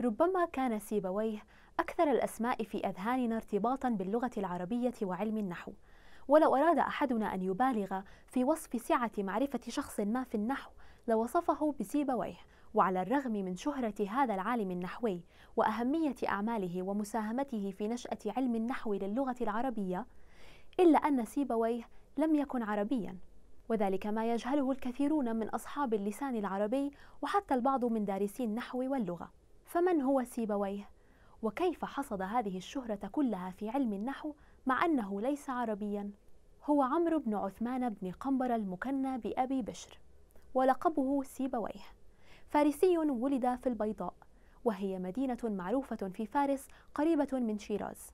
ربما كان سيبويه أكثر الأسماء في أذهاننا ارتباطا باللغة العربية وعلم النحو ولو أراد أحدنا أن يبالغ في وصف سعة معرفة شخص ما في النحو لوصفه بسيبويه وعلى الرغم من شهرة هذا العالم النحوي وأهمية أعماله ومساهمته في نشأة علم النحو للغة العربية إلا أن سيبويه لم يكن عربياً وذلك ما يجهله الكثيرون من أصحاب اللسان العربي وحتى البعض من دارسي النحو واللغة فمن هو سيبويه؟ وكيف حصد هذه الشهرة كلها في علم النحو مع أنه ليس عربيا؟ هو عمرو بن عثمان بن قنبر المكنى بأبي بشر ولقبه سيبويه فارسي ولد في البيضاء وهي مدينة معروفة في فارس قريبة من شيراز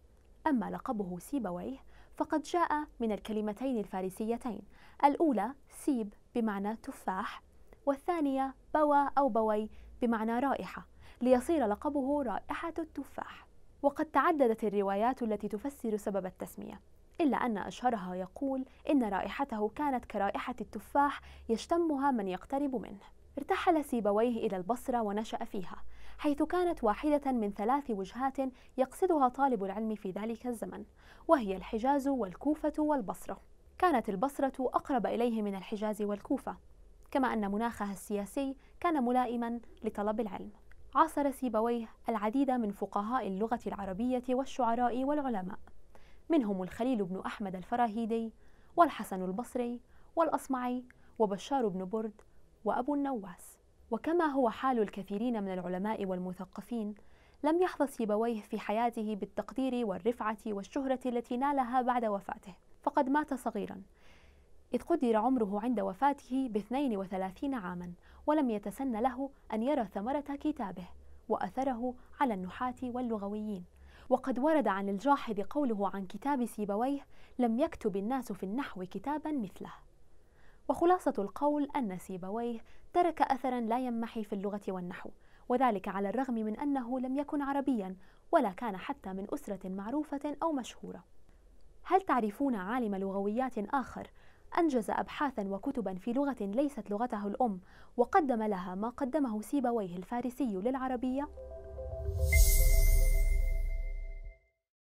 أما لقبه سيبويه فقد جاء من الكلمتين الفارسيتين الأولى سيب بمعنى تفاح والثانية بوى أو بوي بمعنى رائحة ليصير لقبه رائحة التفاح وقد تعددت الروايات التي تفسر سبب التسمية إلا أن أشهرها يقول إن رائحته كانت كرائحة التفاح يشتمها من يقترب منه ارتحل سيبويه إلى البصرة ونشأ فيها حيث كانت واحدة من ثلاث وجهات يقصدها طالب العلم في ذلك الزمن وهي الحجاز والكوفة والبصرة كانت البصرة أقرب إليه من الحجاز والكوفة كما أن مناخها السياسي كان ملائما لطلب العلم عاصر سيبويه العديد من فقهاء اللغة العربية والشعراء والعلماء منهم الخليل بن أحمد الفراهيدي والحسن البصري والأصمعي وبشار بن برد وأبو النواس وكما هو حال الكثيرين من العلماء والمثقفين لم يحظى سيبويه في حياته بالتقدير والرفعة والشهرة التي نالها بعد وفاته فقد مات صغيرا إذ قدر عمره عند وفاته ب 32 عاما ولم يتسن له أن يرى ثمرة كتابه وأثره على النحاة واللغويين وقد ورد عن الجاحظ قوله عن كتاب سيبويه لم يكتب الناس في النحو كتابا مثله وخلاصة القول أن سيبويه ترك أثرا لا يمحي في اللغة والنحو وذلك على الرغم من أنه لم يكن عربيا ولا كان حتى من أسرة معروفة أو مشهورة هل تعرفون عالم لغويات آخر أنجز أبحاثا وكتبا في لغة ليست لغته الأم وقدم لها ما قدمه سيبويه الفارسي للعربية؟